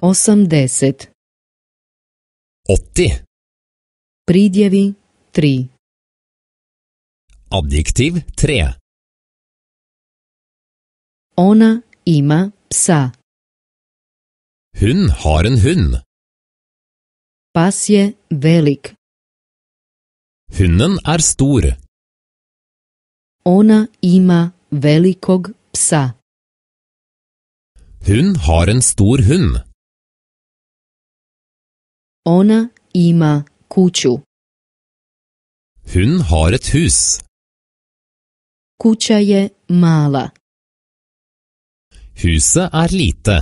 80 80 Pridjevi tri Adjektiv tre Ona ima psa Hun har en hund Pas je velik Hunden er stor Ona ima velikog psa Hun har en stor hund Ona ima kuću. Hun har et hus. Kuća je mala. Huset er lite.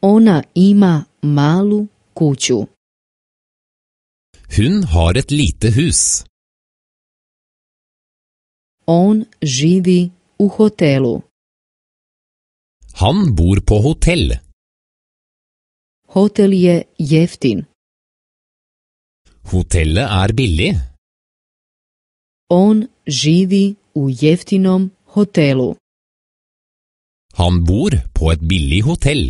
Ona ima malu kuću. Hun har et lite hus. On živi u hotelu. Han bor på hotell. Hotel je jeftin. Hotellet er billig. On živi u jeftinom hotelu. Han bor på et billig hotell.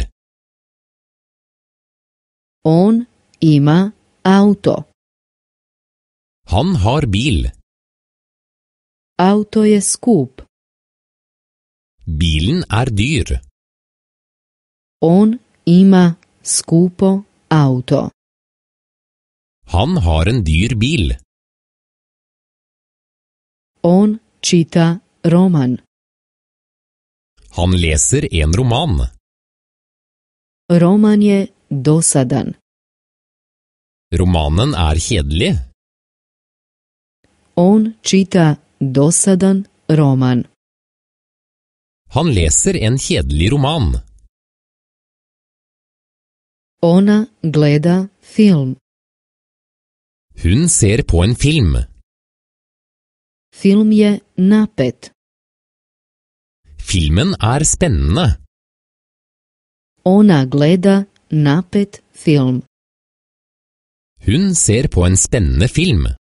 On ima auto. Han har bil. Auto je skup. Bilen er dyr. On ima auto. Scupo auto. Han har en dyr bil. On cita roman. Han leser en roman. Roman je dosadan. Romanen er kjedelig. On cita dosadan roman. Han leser en kjedelig roman. Ona gleda film. Hun ser på en film. Film je napet. Filmen er spennende. Ona gleda napet film. Hun ser på en spennende film.